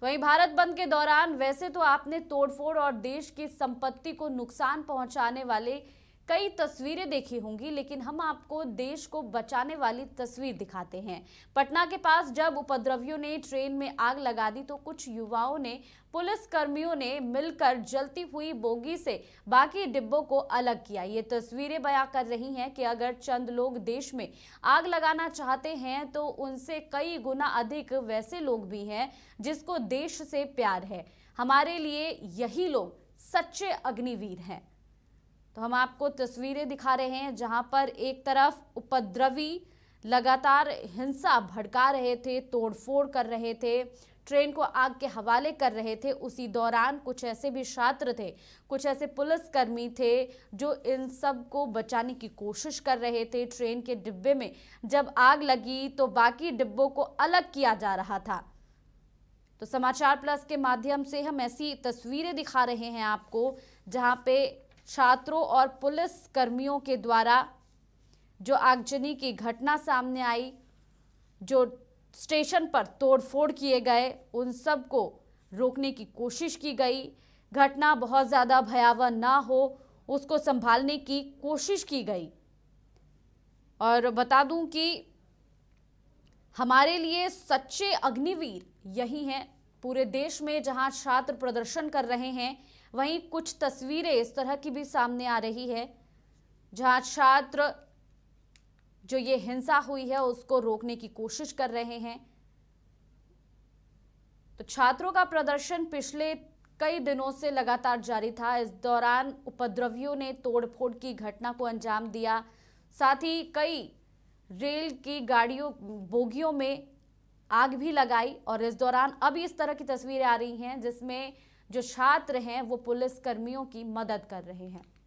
तो वहीं भारत बंद के दौरान वैसे तो आपने तोड़फोड़ और देश की संपत्ति को नुकसान पहुंचाने वाले कई तस्वीरें देखी होंगी लेकिन हम आपको देश को बचाने वाली तस्वीर दिखाते हैं पटना के पास जब उपद्रवियों ने ट्रेन में आग लगा दी तो कुछ युवाओं ने पुलिस कर्मियों ने मिलकर जलती हुई बोगी से बाकी डिब्बों को अलग किया ये तस्वीरें बयां कर रही हैं कि अगर चंद लोग देश में आग लगाना चाहते हैं तो उनसे कई गुना अधिक वैसे लोग भी हैं जिसको देश से प्यार है हमारे लिए यही लोग सच्चे अग्निवीर हैं तो हम आपको तस्वीरें दिखा रहे हैं जहां पर एक तरफ उपद्रवी लगातार हिंसा भड़का रहे थे तोड़फोड़ कर रहे थे ट्रेन को आग के हवाले कर रहे थे उसी दौरान कुछ ऐसे भी छात्र थे कुछ ऐसे पुलिसकर्मी थे जो इन सब को बचाने की कोशिश कर रहे थे ट्रेन के डिब्बे में जब आग लगी तो बाकी डिब्बों को अलग किया जा रहा था तो समाचार प्लस के माध्यम से हम ऐसी तस्वीरें दिखा रहे हैं आपको जहाँ पे छात्रों और पुलिस कर्मियों के द्वारा जो आगजनी की घटना सामने आई जो स्टेशन पर तोड़फोड़ किए गए उन सब को रोकने की कोशिश की गई घटना बहुत ज़्यादा भयावह ना हो उसको संभालने की कोशिश की गई और बता दूं कि हमारे लिए सच्चे अग्निवीर यही हैं पूरे देश में जहां छात्र प्रदर्शन कर रहे हैं वहीं कुछ तस्वीरें इस तरह की भी सामने आ रही है जहां छात्र जो ये हिंसा हुई है उसको रोकने की कोशिश कर रहे हैं तो छात्रों का प्रदर्शन पिछले कई दिनों से लगातार जारी था इस दौरान उपद्रवियों ने तोड़फोड़ की घटना को अंजाम दिया साथ ही कई रेल की गाड़ियों बोगियों में आग भी लगाई और इस दौरान अब इस तरह की तस्वीरें आ रही हैं जिसमें जो छात्र हैं वो पुलिस कर्मियों की मदद कर रहे हैं